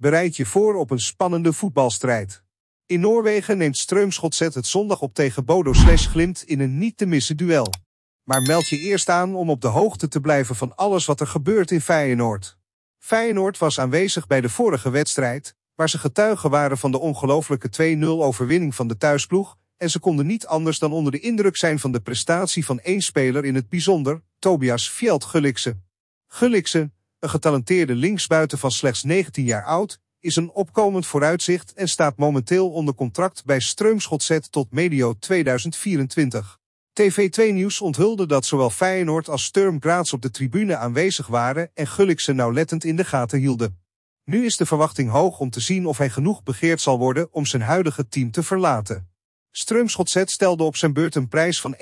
Bereid je voor op een spannende voetbalstrijd. In Noorwegen neemt Streumschotzet het zondag op tegen Bodo Slash Glimt in een niet te missen duel. Maar meld je eerst aan om op de hoogte te blijven van alles wat er gebeurt in Feyenoord. Feyenoord was aanwezig bij de vorige wedstrijd, waar ze getuigen waren van de ongelooflijke 2-0 overwinning van de thuisploeg, en ze konden niet anders dan onder de indruk zijn van de prestatie van één speler in het bijzonder, Tobias Fjeld Gulliksen een getalenteerde linksbuiten van slechts 19 jaar oud, is een opkomend vooruitzicht en staat momenteel onder contract bij Streumschot Z tot medio 2024. TV2 Nieuws onthulde dat zowel Feyenoord als Sturm Graz op de tribune aanwezig waren en Gullik ze nauwlettend in de gaten hielden. Nu is de verwachting hoog om te zien of hij genoeg begeerd zal worden om zijn huidige team te verlaten. Z stelde op zijn beurt een prijs van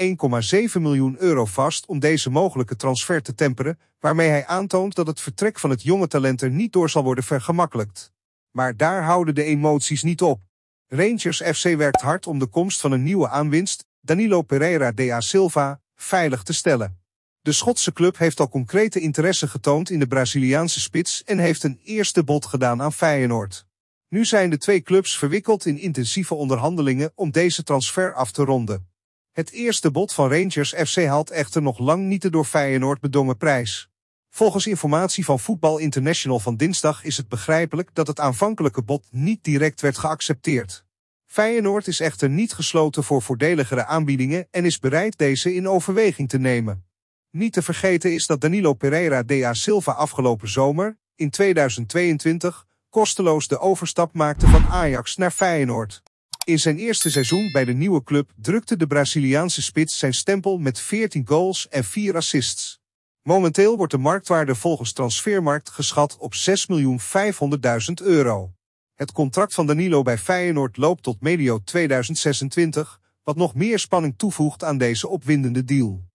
1,7 miljoen euro vast om deze mogelijke transfer te temperen, waarmee hij aantoont dat het vertrek van het jonge talent er niet door zal worden vergemakkelijkt. Maar daar houden de emoties niet op. Rangers FC werkt hard om de komst van een nieuwe aanwinst, Danilo Pereira da Silva, veilig te stellen. De Schotse club heeft al concrete interesse getoond in de Braziliaanse spits en heeft een eerste bod gedaan aan Feyenoord. Nu zijn de twee clubs verwikkeld in intensieve onderhandelingen om deze transfer af te ronden. Het eerste bod van Rangers FC haalt echter nog lang niet de door Feyenoord bedongen prijs. Volgens informatie van Voetbal International van dinsdag is het begrijpelijk dat het aanvankelijke bod niet direct werd geaccepteerd. Feyenoord is echter niet gesloten voor voordeligere aanbiedingen en is bereid deze in overweging te nemen. Niet te vergeten is dat Danilo Pereira da Silva afgelopen zomer, in 2022, kosteloos de overstap maakte van Ajax naar Feyenoord. In zijn eerste seizoen bij de nieuwe club drukte de Braziliaanse spits zijn stempel met 14 goals en 4 assists. Momenteel wordt de marktwaarde volgens Transfermarkt geschat op 6.500.000 euro. Het contract van Danilo bij Feyenoord loopt tot medio 2026, wat nog meer spanning toevoegt aan deze opwindende deal.